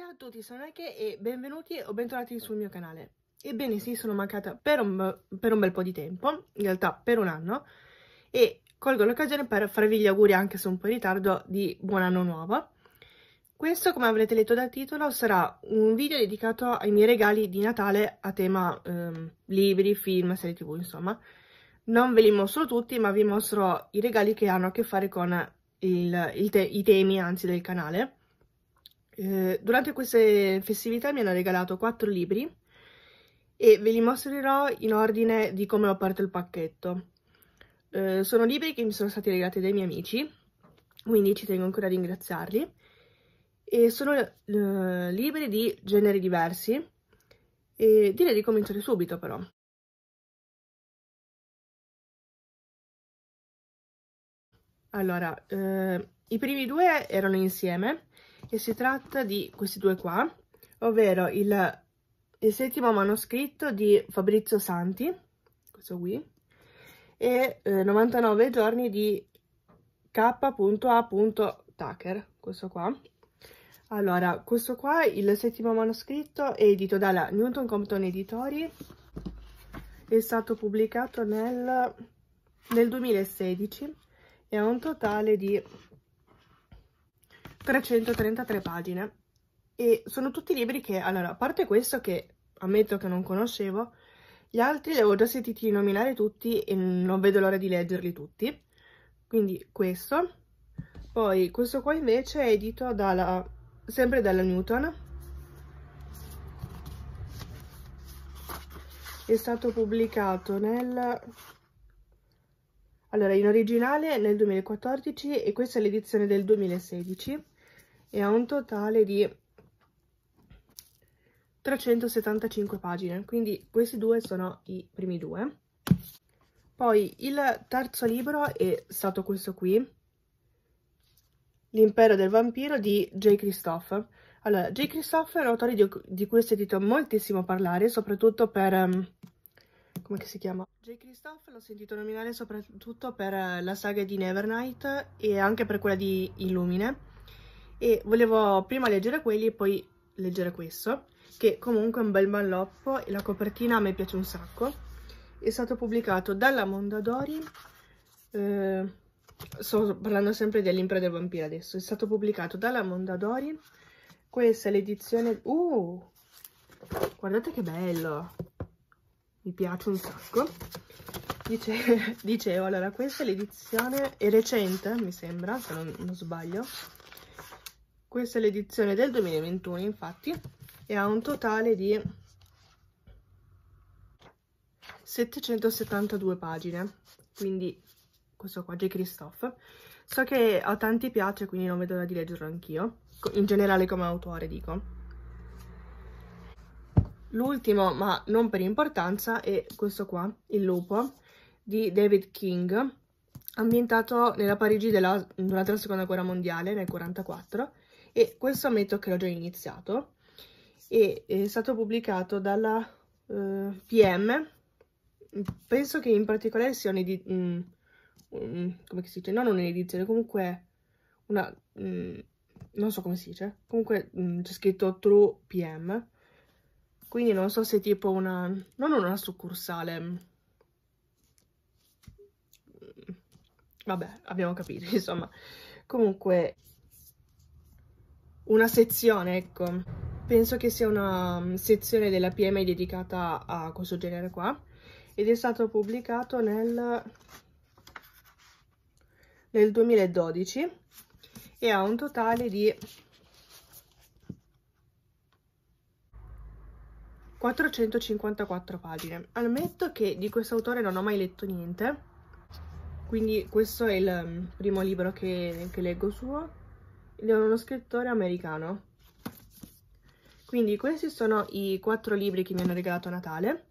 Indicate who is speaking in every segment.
Speaker 1: Ciao a tutti, sono Eke e benvenuti o bentornati sul mio canale. Ebbene sì, sono mancata per un, per un bel po' di tempo, in realtà per un anno, e colgo l'occasione per farvi gli auguri, anche se un po' in ritardo, di buon anno nuovo. Questo, come avrete letto dal titolo, sarà un video dedicato ai miei regali di Natale a tema ehm, libri, film, serie tv, insomma. Non ve li mostro tutti, ma vi mostro i regali che hanno a che fare con il, il te i temi, anzi, del canale eh, durante queste festività mi hanno regalato quattro libri e ve li mostrerò in ordine di come ho aperto il pacchetto. Eh, sono libri che mi sono stati regalati dai miei amici, quindi ci tengo ancora a ringraziarli. E sono eh, libri di generi diversi e direi di cominciare subito però. Allora, eh, i primi due erano insieme e si tratta di questi due qua, ovvero il, il settimo manoscritto di Fabrizio Santi, questo qui, e eh, 99 giorni di K.A. Tucker, questo qua. Allora, questo qua, il settimo manoscritto, è edito dalla Newton Compton Editori, è stato pubblicato nel, nel 2016 e ha un totale di 333 pagine e sono tutti libri che, allora, a parte questo che ammetto che non conoscevo, gli altri li avevo già sentiti nominare tutti e non vedo l'ora di leggerli tutti. Quindi questo. Poi questo qua invece è edito dalla, sempre dalla Newton. È stato pubblicato nel... Allora, in originale nel 2014 e questa è l'edizione del 2016 e ha un totale di 375 pagine, quindi questi due sono i primi due. Poi il terzo libro è stato questo qui, L'impero del vampiro di J. Christophe. Allora, J. Christophe è un autore di, di, cui ho sentito moltissimo parlare, soprattutto per... Um, come si chiama? J. Christophe l'ho sentito nominare soprattutto per eh, la saga di Nevernight e anche per quella di Illumine e volevo prima leggere quelli e poi leggere questo che comunque è un bel malloppo e la copertina a me piace un sacco è stato pubblicato dalla Mondadori eh, sto parlando sempre dell'impero del vampiro adesso è stato pubblicato dalla Mondadori questa è l'edizione uh, guardate che bello mi piace un sacco Dice, dicevo allora questa è l'edizione è recente mi sembra se non, non sbaglio questa è l'edizione del 2021, infatti, e ha un totale di 772 pagine, quindi questo qua, J. Christophe. So che a tanti piace, quindi non vedo l'ora di leggerlo anch'io, in generale come autore dico. L'ultimo, ma non per importanza, è questo qua, Il lupo, di David King, ambientato nella Parigi della, durante la Seconda Guerra Mondiale, nel 1944, e questo ammetto che l'ho già iniziato e è stato pubblicato dalla eh, PM penso che in particolare sia un'edizione um, come si dice non un'edizione comunque una um, non so come si dice comunque um, c'è scritto true PM quindi non so se tipo una non una succursale vabbè abbiamo capito insomma comunque una sezione, ecco. Penso che sia una mm, sezione della PMI dedicata a questo genere qua ed è stato pubblicato nel, nel 2012 e ha un totale di 454 pagine. Ammetto che di questo autore non ho mai letto niente, quindi questo è il mm, primo libro che, che leggo suo di uno scrittore americano. Quindi questi sono i quattro libri che mi hanno regalato a Natale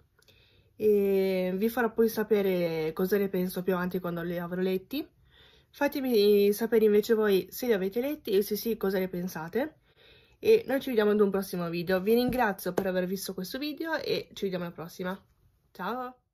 Speaker 1: e vi farò poi sapere cosa ne penso più avanti quando li avrò letti. Fatemi sapere invece voi se li avete letti e se sì cosa ne pensate. E noi ci vediamo ad un prossimo video. Vi ringrazio per aver visto questo video e ci vediamo alla prossima. Ciao!